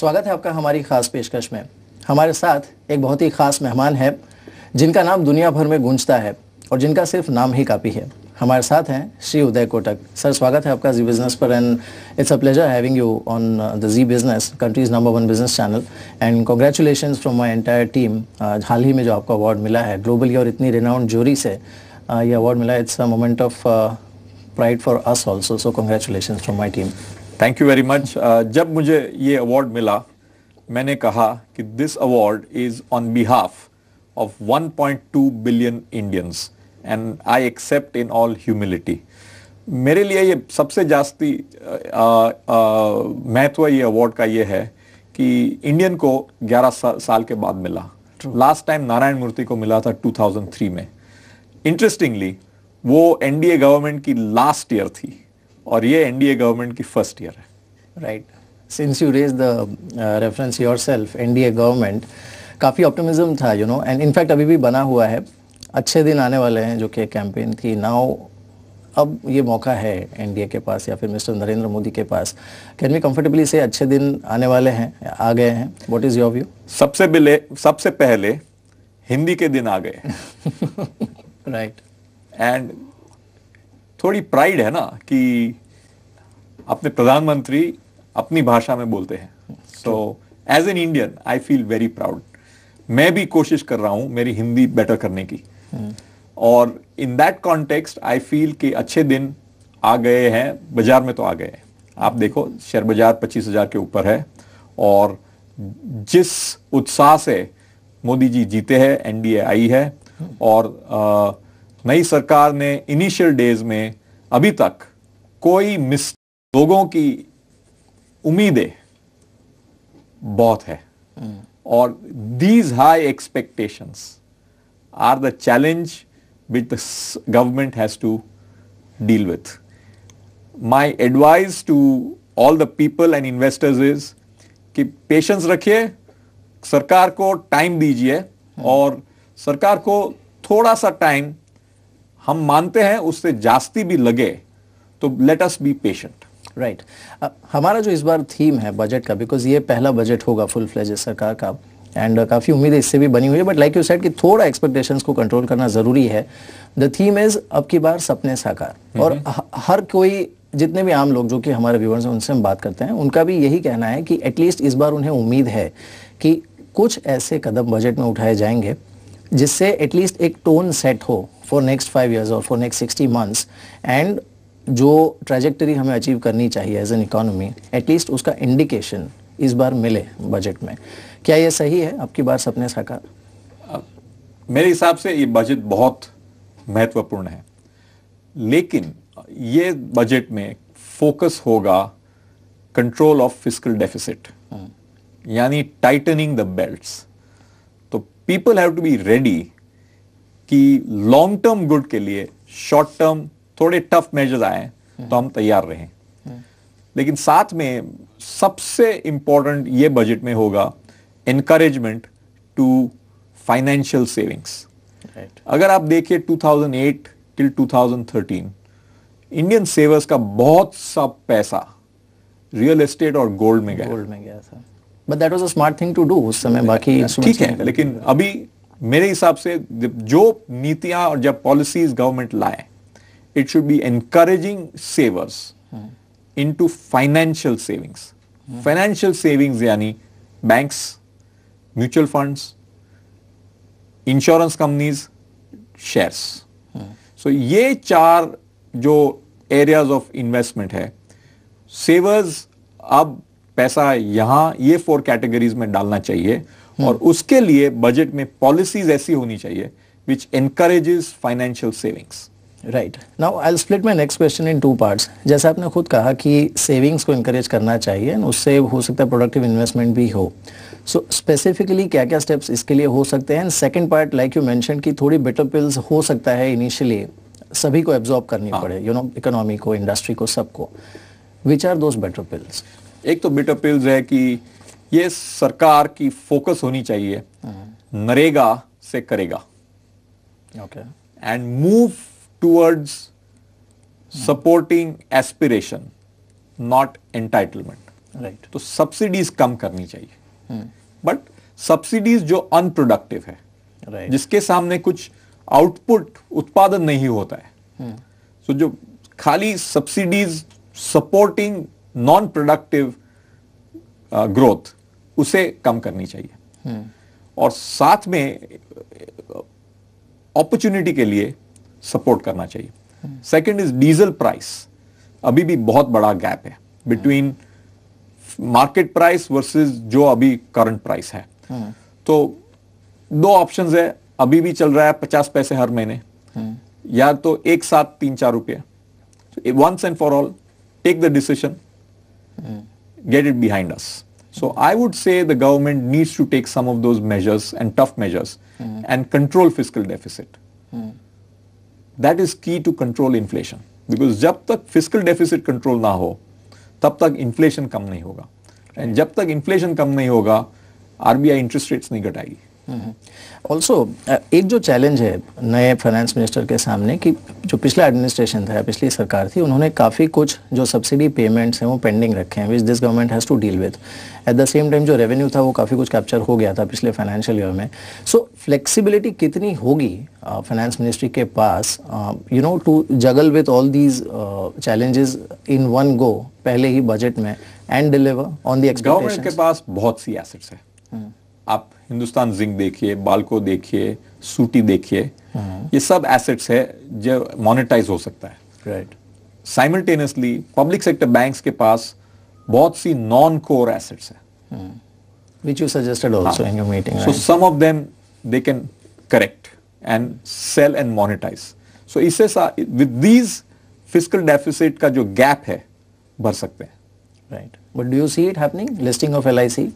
स्वागत है आपका हमारी खास पेशकश में हमारे साथ एक बहुत ही खास मेहमान है जिनका नाम दुनिया भर में गूंजता है और जिनका सिर्फ नाम ही काफ़ी है हमारे साथ हैं श्री उदय कोटक सर स्वागत है आपका जी बिजनेस पर and it's a pleasure having you on the Zee business country's number one business channel and congratulation from my entire team हाल ही में जो आपको अवार्ड मिला है ग्लोबली और इतनी रिनाउंड जोरी से uh, ये अवार्ड मिला it's a moment of pride for us also so congratulation from my team thank you very much जब मुझे ये अवार्ड मिला मैंने कहा कि this award is on behalf of 1.2 billion Indians and I accept in all humility मेरे लिए ये सबसे जास्ती uh, uh, महत्व ये अवार्ड का ये है कि इंडियन को 11 सा, साल के बाद मिला लास्ट टाइम नारायण मूर्ति को मिला था 2003 में इंटरेस्टिंगली वो एनडीए गवर्नमेंट की लास्ट ईयर थी और ये एनडीए गवर्नमेंट की फर्स्ट ईयर है right since you raise the reference yourself NDA government काफ़ी ऑप्टिमिज्म था यू नो एंड इनफैक्ट अभी भी बना हुआ है अच्छे दिन आने वाले हैं जो कि कैंपेन थी नाउ अब ये मौका है एनडीए के पास या फिर मिस्टर नरेंद्र मोदी के पास कैन वी कंफर्टेबली से अच्छे दिन आने वाले हैं आ गए हैं व्हाट इज़ योर व्यू सबसे पहले सबसे पहले हिंदी के दिन आ गए राइट एंड थोड़ी प्राइड है ना कि अपने प्रधानमंत्री अपनी भाषा में बोलते हैं so as an Indian I feel very proud मैं भी कोशिश कर रहा हूँ मेरी हिंदी बेटर करने की और in that context I feel कि अच्छे दिन आ गए हैं बाजार में तो आ गए हैं आप देखो शेयर बाजार पच्चीस हजार के ऊपर है और जिस उत्साह से मोदी जी जीते हैं एनडीए आई है और आ, नई सरकार ने इनिशियल डेज में अभी तक कोई मिस लोगों की उम्मीदें बहुत है हम्म। और these high expectations are the challenge which the government has to deal with my advice to all the people and investors is कि पेशेंस रखिए सरकार को टाइम दीजिए हम्म। और सरकार को थोड़ा सा टाइम हम मानते हैं उससे जास्ती भी लगे तो let us be patient right हमारा जो इस बार थीम है बजट का बिकॉज ये पहला बजट होगा फुल फ्लेज सरकार का एंड uh, काफ़ी उम्मीद इससे भी बनी हुई है बट लाइक यू सेड कि थोड़ा एक्सपेक्टेशंस को कंट्रोल करना ज़रूरी है द थीम इज़ अब की बार सपने साकार हम्म। और हर कोई जितने भी आम लोग जो कि हमारे व्यूवर्स हैं उनसे हम बात करते हैं उनका भी यही कहना है कि एटलीस्ट इस बार उन्हें उम्मीद है कि कुछ ऐसे कदम बजट में उठाए जाएंगे जिससे एटलीस्ट एक टोन सेट हो फॉर नेक्स्ट फाइव ईयर्स और for next sixty months and जो ट्रेजेक्टरी हमें अचीव करनी चाहिए एज एन इकोनॉमी एटलीस्ट उसका इंडिकेशन इस बार मिले बजट में क्या ये सही है आपकी बार सपने साकार मेरे हिसाब से ये बजट बहुत महत्वपूर्ण है लेकिन ये बजट में फोकस होगा कंट्रोल ऑफ फिजिकल डेफिसिट यानी tightening the belts people have to be ready कि लॉन्ग टर्म गुड के लिए शॉर्ट टर्म थोड़े टफ मेजर्स आए तो हम तैयार रहें हम्म। लेकिन साथ में सबसे इंपॉर्टेंट ये बजट में होगा एनकरेजमेंट टू फाइनेंशियल सेविंग्स अगर आप देखिए 2008 टिल 2013 इंडियन सेवर्स का बहुत सा पैसा रियल एस्टेट और गोल्ड में गया गोल्ड में गया था but that was a smart thing to do उस समय बाकी ठीक है लेकिन अभी मेरे हिसाब से जो नीतियां और जब पॉलिसीज गवर्नमेंट लाए it should be encouraging savers into financial savings financial savings यानी banks mutual funds insurance companies shares so ये चार जो एरियाज ऑफ इन्वेस्टमेंट है सेवर्स अब पैसा यहां ये फोर कैटेगरीज में डालना चाहिए और हम्म। उसके लिए बजट में पॉलिसीज ऐसी होनी चाहिए which encourages financial savings right now I split my next question in two parts जैसे आपने खुद कहा कि सेविंग्स को इंकरेज करना चाहिए उससे हो सकता है प्रोडक्टिव इन्वेस्टमेंट भी हो सो so, स्पेसिफिकली क्या क्या स्टेप्स इसके लिए हो सकते हैं and second part like you mention की थोड़ी बेटर पिल्स हो सकता है इनिशियली सभी को एब्जॉर्ब करनी हाँ. पड़े यू नो इकोनॉमी को इंडस्ट्री को सबको which are those bitter pills एक तो बिट पिल्स है कि ये सरकार की फोकस होनी चाहिए नरेगा हम्म। से करेगा okay and move towards supporting aspiration not entitlement right तो सब्सिडीज कम करनी चाहिए बट हम्म। सब्सिडीज जो अनप्रोडक्टिव है right. जिसके सामने कुछ आउटपुट उत्पादन नहीं होता है सो हम्म। so जो खाली subsidies supporting non productive growth उसे कम करनी चाहिए हम्म। और साथ में अपॉर्चुनिटी के लिए सपोर्ट करना चाहिए सेकंड इज डीजल प्राइस अभी भी बहुत बड़ा गैप है बिटवीन मार्केट प्राइस वर्सेस जो अभी करंट प्राइस है हम्म। तो दो ऑप्शन है अभी भी चल रहा है पचास पैसे हर महीने हम्म। या तो एक साथ तीन चार रुपये once and for all take the decision get it behind us. So I would say the government needs to take some of those measures and tough measures mm. and control fiscal deficit. Mm. That is key to control inflation because जब tak fiscal deficit control na ho, तब tak inflation kam nahi hoga. and जब tak inflation kam nahi hoga, RBI interest rates नहीं also mm-hmm. uh, एक जो challenge है नए finance minister के सामने कि जो पिछला एडमिनिस्ट्रेशन था पिछली सरकार थी उन्होंने काफ़ी कुछ जो सब्सिडी पेमेंट्स हैं वो पेंडिंग रखे हैं which this government has to deal with at the same time जो रेवेन्यू था वो काफ़ी कुछ कैप्चर हो गया था पिछले फाइनेंशियल ईयर में सो so, फ्लेक्सिबिलिटी कितनी होगी फाइनेंस uh, मिनिस्ट्री के पास you know to juggle with all these challenges in one go पहले ही बजट में and deliver on the expectation के पास बहुत सी एसेट्स है आप हिंदुस्तान जिंक देखिए बालको देखिए सूटी देखिए ये सब एसेट्स है जो मोनेटाइज हो सकता है right simultaneously public sector banks के पास बहुत सी नॉन कोर एसेट्स है which you suggested also in your meeting. So right? some of them they can correct and sell and monetize. So इससे with these fiscal deficit का जो gap है भर सकते हैं. Right. But do you see it happening? Listing of LIC?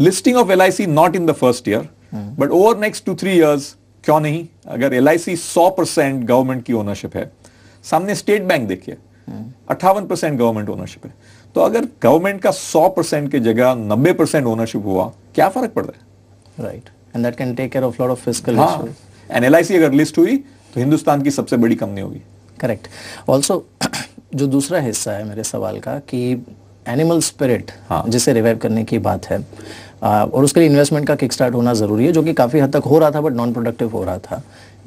Listing of L not in the first year but over next two three years क्यों नहीं अगर एल आई सौ परसेंट गवर्नमेंट की ओनरशिप है सामने स्टेट बैंक देखिए अट्ठावन percent government ownership है तो अगर गवर्नमेंट का सौ परसेंट की जगह नब्बे परसेंट ओनरशिप हुआ क्या फर्क पड़ रहा है right and that can take care of lot of fiscal and L अगर लिस्ट हुई तो हिंदुस्तान की सबसे बड़ी कंपनी होगी करेक्ट ऑल्सो जो दूसरा हिस्सा है मेरे सवाल का कि एनिमल स्पिरिट हाँ. जिसे रिवाइव करने की बात है और उसके लिए इन्वेस्टमेंट का किक स्टार्ट होना ज़रूरी है जो कि काफ़ी हद तक हो रहा था बट नॉन प्रोडक्टिव हो रहा था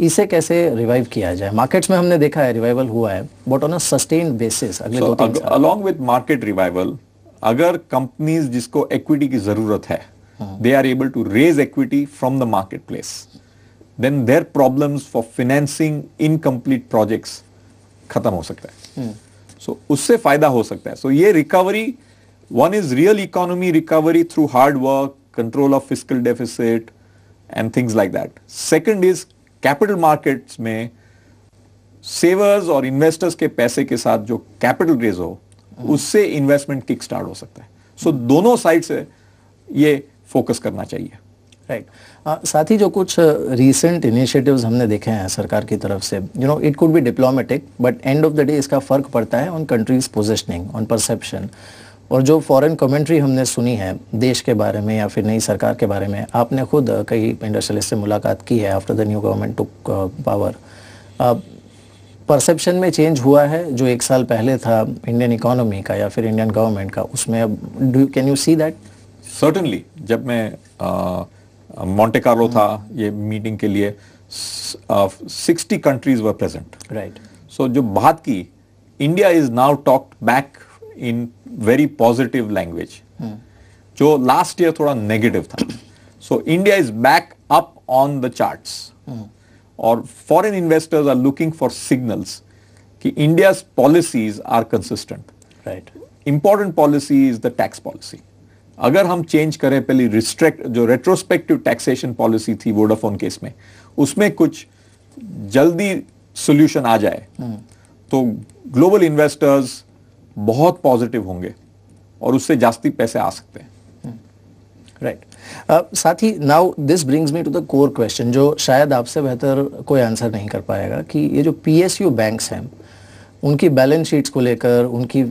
इसे कैसे रिवाइव किया जाए मार्केट्स में हमने देखा है रिवाइवल हुआ है but on a sustain basis अगले so, though with market revival अगर कंपनीज जिसको इक्विटी की ज़रूरत है they are able to raise equity from the market place then their problems for financing incomplete projects खत्म हो सकता है सो हम्म। hmm. so, उससे फायदा हो सकता है सो so, ये recovery One is real economy recovery through hard work, control of fiscal deficit, and things like that. Second is capital markets may savers और इन्वेस्टर्स के पैसे के साथ जो कैपिटल रेज हो उससे इन्वेस्टमेंट किक स्टार्ट हो सकता है सो so, दोनों साइड से ये फोकस करना चाहिए राइट right. uh, साथ ही जो कुछ रीसेंट uh, इनिशिएटिव्स हमने देखे हैं सरकार की तरफ से you know it could be diplomatic but end of the day इसका फर्क पड़ता है on country's positioning on perception और जो फॉरेन कमेंट्री हमने सुनी है देश के बारे में या फिर नई सरकार के बारे में आपने खुद कई इंडस्ट्रियलिस्ट से मुलाकात की है after the new government to power perception में चेंज हुआ है जो एक साल पहले था इंडियन इकोनॉमी का या फिर इंडियन गवर्नमेंट का उसमें अब do can you see that certainly जब मैं मॉन्टे uh, कार्लो था ये मीटिंग के लिए sixty countries were present right so जो बात की India is now talk back in very positive language जो लास्ट ईयर थोड़ा नेगेटिव था so India is back up on the charts और foreign investors are looking for signals कि India policies are consistent right important policy is the tax policy अगर हम change करें पहले restrict जो रेट्रोस्पेक्टिव टैक्सेशन पॉलिसी थी Vodafone case में उसमें कुछ जल्दी सोल्यूशन आ जाए हम्म। तो ग्लोबल इन्वेस्टर्स बहुत पॉजिटिव होंगे और उससे जास्ती पैसे आ सकते हैं राइट साथ ही now this brings me to the core question जो शायद आपसे बेहतर कोई आंसर नहीं कर पाएगा कि ये जो पीएसयू बैंक्स हैं उनकी बैलेंस शीट्स को लेकर उनकी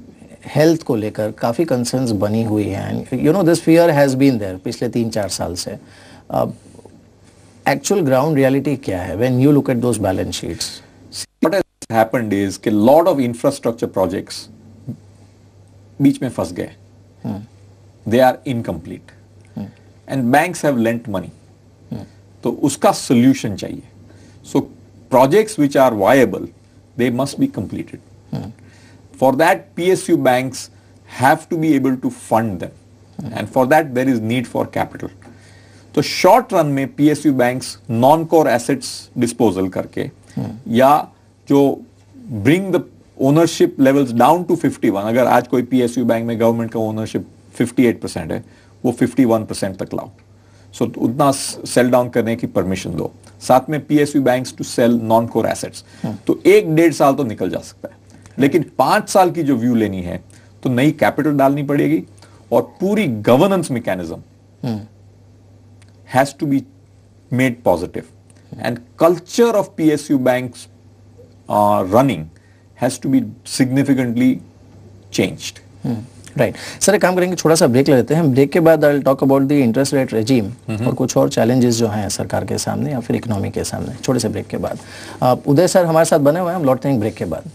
हेल्थ को लेकर काफ़ी कंसर्न्स बनी हुई हैं you know this fear has been there पिछले तीन चार साल से एक्चुअल ग्राउंड रियलिटी क्या है when you look at those balance sheets what has happened is के लॉट ऑफ इंफ्रास्ट्रक्चर प्रोजेक्ट्स बीच में फंस गए they are incomplete and banks have lent money तो उसका सोल्यूशन चाहिए so projects which are viable they must be completed for that PSU banks have to be able to fund them and for that there is need for capital तो short run में PSU banks non core assets disposal करके या जो bring the ownership levels down to 51 अगर आज कोई PSU bank में government का ओनरशिप 58 परसेंट है वो 51 परसेंट तक लाओ सो so, उतना सेल डाउन करने की परमिशन दो साथ में PSU banks to sell non core assets तो एक डेढ़ साल तो निकल जा सकता है लेकिन पांच साल की जो व्यू लेनी है तो नई कैपिटल डालनी पड़ेगी और पूरी governance mechanism has to be made positive and culture of PSU banks running has to be significantly changed right sir एक काम करेंगे थोड़ा सा ब्रेक लेते हैं ब्रेक के बाद I talk about the interest rate regime और कुछ और चैलेंजेस जो हैं सरकार के सामने या फिर इकोनॉमी के सामने छोटे से ब्रेक के बाद उदय सर हमारे साथ बने हुए हैं हम लौटते हैं ब्रेक के बाद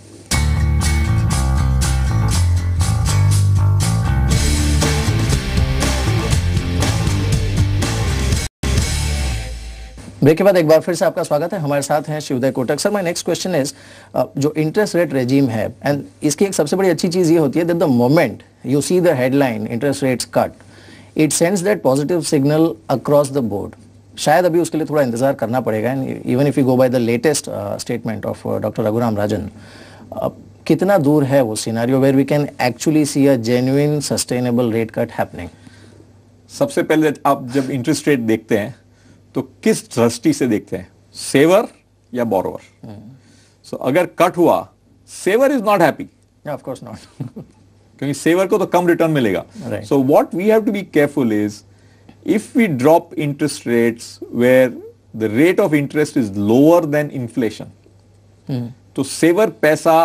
ब्रेक के बाद एक बार फिर से आपका स्वागत है हमारे साथ हैं शिवदय Kotak sir my next question is जो इंटरेस्ट रेट रेजीम है एंड इसकी एक सबसे बड़ी अच्छी चीज़ ये होती है that the moment you see the headline interest rates cut it sends that positive signal across the board शायद अभी उसके लिए थोड़ा इंतजार करना पड़ेगा and even if you go by the latest statement of doctor Raghuram Rajan कितना दूर है वो scenario where we can actually see a genuine sustainable rate cut happening सबसे पहले आप जब इंटरेस्ट रेट देखते हैं तो किस दृष्टि से देखते हैं सेवर या बोरोवर सो हम्म। अगर कट हुआ saver is not happy of course not क्योंकि सेवर को तो कम रिटर्न मिलेगा so what we have to be careful is if we drop interest rates where the rate of interest is lower than inflation तो saver पैसा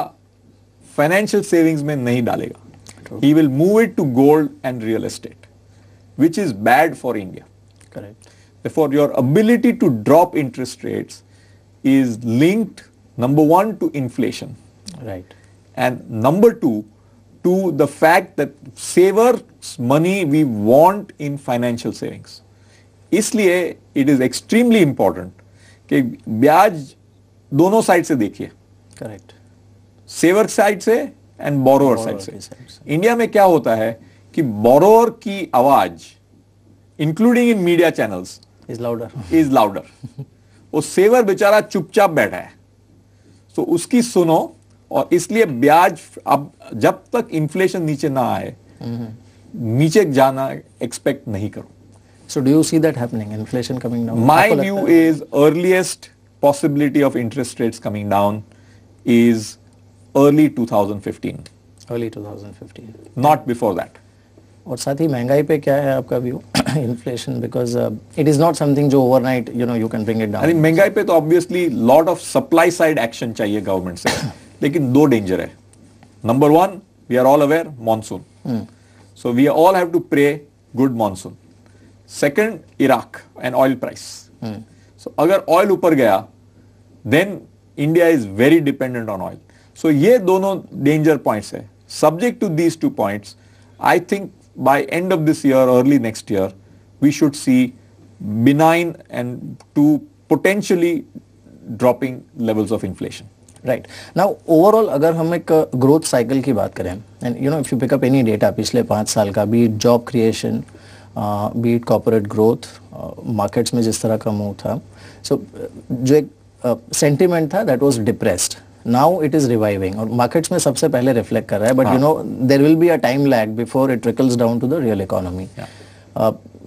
financial savings में नहीं डालेगा he will move it to gold and real estate which is bad for India correct Therefore, your ability to drop interest rates is linked, number one, to inflation. Right. And number two, to the fact that savers money we want in financial savings. इसलिए it is extremely important कि ब्याज दोनों side से देखिए correct saver side से and borrower side से India में क्या होता है कि बोरोवर की आवाज including in media channels is louder is louder वो सेवर बेचारा चुपचाप बैठा है सो so, उसकी सुनो और इसलिए ब्याज अब जब तक इन्फ्लेशन नीचे ना आए हम्म। नीचे जाना एक्सपेक्ट नहीं करो so do you see that happening inflation coming down my view is earliest possibility of interest rates coming down is early 2015 early 2015 not before that और साथ ही महंगाई पे क्या है आपका view inflation because it is not something जो overnight you know you can bring it down महंगाई पे तो obviously lot of supply side action चाहिए गवर्नमेंट से लेकिन दो डेंजर है number one we are all aware monsoon so we all have to pray good monsoon second Iraq and oil price so अगर oil ऊपर गया then India is very dependent on oil so ये दोनों danger points है subject to these two points I think by end of this year, early next year, we should see benign and to potentially dropping levels of inflation. Right. Now, overall, अगर हम एक uh, growth cycle की बात करें, and you know, if you pick up any data पिछले पांच साल का, be it job creation, uh, be it corporate growth, uh, markets में जिस तरह का move था, so uh, जो एक sentiment था, that was depressed. Now it is reviving और मार्केट्स में सबसे पहले रिफ्लेक्ट कर रहा है but you know there will be a time lag before it trickles down to the real economy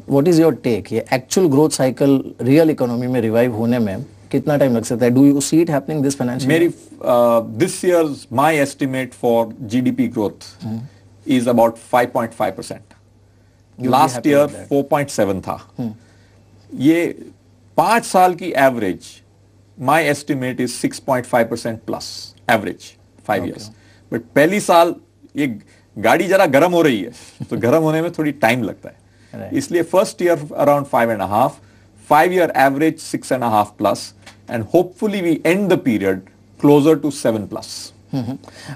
what is your take ये actual growth cycle real economy में revive होने में कितना टाइम लग सकता है do you see it happening this financial मेरी this years my estimate for GDP growth is about five point five percent last year four point seven था hmm. ये पांच साल की average my estimate is 6.5 percent plus average five years but पहली साल ये गाड़ी जरा गर्म हो रही है तो गर्म होने में थोड़ी टाइम लगता है right. इसलिए first year around five and half five year average six and half plus and hopefully we end the period closer to seven plus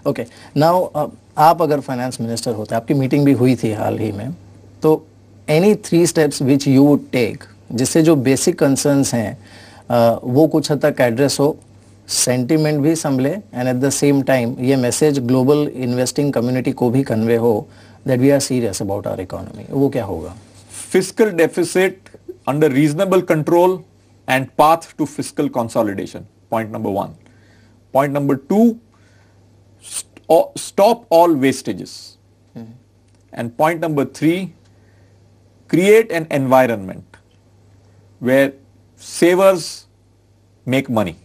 okay now आप अगर फाइनेंस मिनिस्टर होते आपकी मीटिंग भी हुई थी हाल ही में तो any three steps which you would take जिससे जो बेसिक कंसर्न्स हैं वो कुछ हद तक एड्रेस हो सेंटिमेंट भी संभले and at the same time ये मैसेज ग्लोबल इन्वेस्टिंग कम्युनिटी को भी कन्वे हो that we are serious about our economy वो क्या होगा fiscal deficit under reasonable control and path to fiscal consolidation point number one point number two stop all wastages and point number three create an environment where savers make money.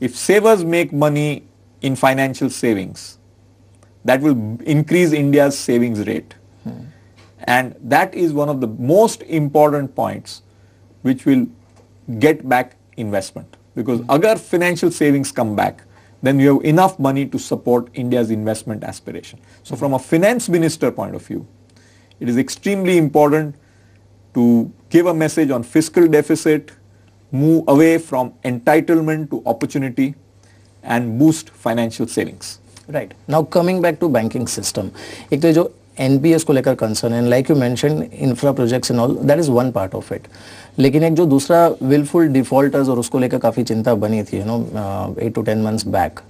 If savers make money in financial savings, that will increase India's savings rate. Hmm. And that is one of the most important points which will get back investment. Because hmm. agar financial savings come back, then you have enough money to support India's investment aspiration. So from a finance minister point of view, it is extremely important to Give a message on fiscal deficit, move away from entitlement to opportunity and boost financial savings. Right. Now coming back to banking system, एक तो जो NPS को लेकर concern है like you mention infra projects and all that is one part of it लेकिन एक जो दूसरा विलफुल डिफॉल्टर्स और उसको लेकर काफ़ी चिंता बनी थी you know eight to ten months back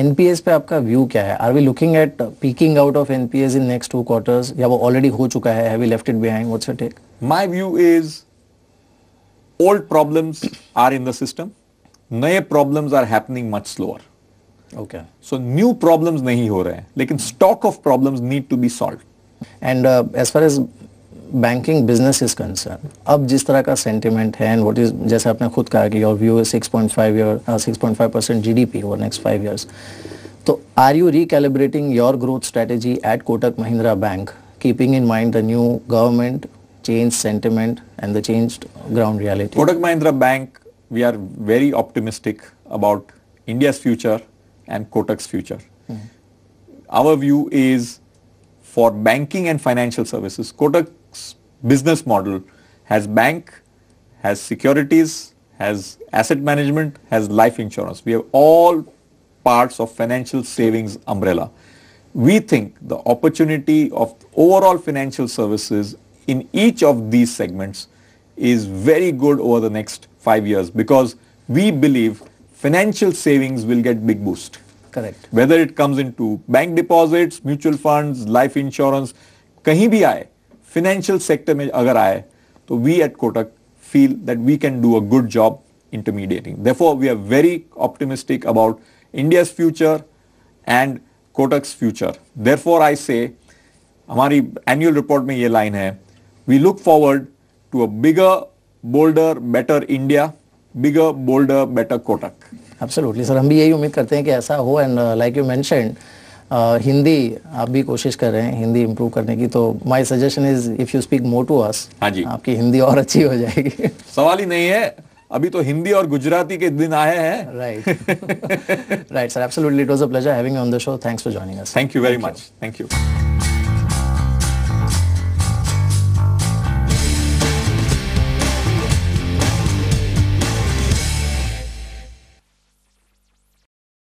NPAs पे आपका व्यू क्या है are we looking at peaking out of NPAs in next two quarters या वो ऑलरेडी हो चुका है have we left it behind what's your take my view is old problems are in the system नए problems are happening much slower okay so new problems नहीं हो रहे हैं लेकिन stock of problems need to be solved and as far as banking business is concern अब जिस तरह का सेंटिमेंट है एंड व्हाट इज जैसे आपने खुद कहा कि your view is 6.5 point year six percent GDP over next five years तो are you recalibrating your growth strategy at Kotak Mahindra bank keeping in mind the new government change sentiment and the change ground reality Kotak Mahindra bank we are very optimistic about India future and Kotak future our view is for banking and financial services Kotak business model has bank, has securities, has asset management, has life insurance. We have all parts of financial savings umbrella. We think the opportunity of overall financial services in each of these segments is very good over the next five years because we believe financial savings will get big boost. Correct. Whether it comes into bank deposits, mutual funds, life insurance, कहीं भी आए financial sector में अगर आए तो we at Kotak feel that we can do a good job intermediating therefore we are very optimistic about India future and Kotak's future therefore I say हमारी annual report में यह लाइन है we look forward to a bigger bolder better India bigger bolder better Kotak absolutely sir हम भी यही उम्मीद करते हैं कि ऐसा हो and like you mentioned Hindi uh, आप भी कोशिश कर रहे हैं हिंदी इम्प्रूव करने की तो my suggestion is if you speak more to us आपकी हिंदी और अच्छी हो जाएगी सवाल ही नहीं है अभी तो हिंदी और गुजराती के दिन आए हैं right right sir absolutely it was a pleasure having you on the show thanks for joining us thank you very much thank you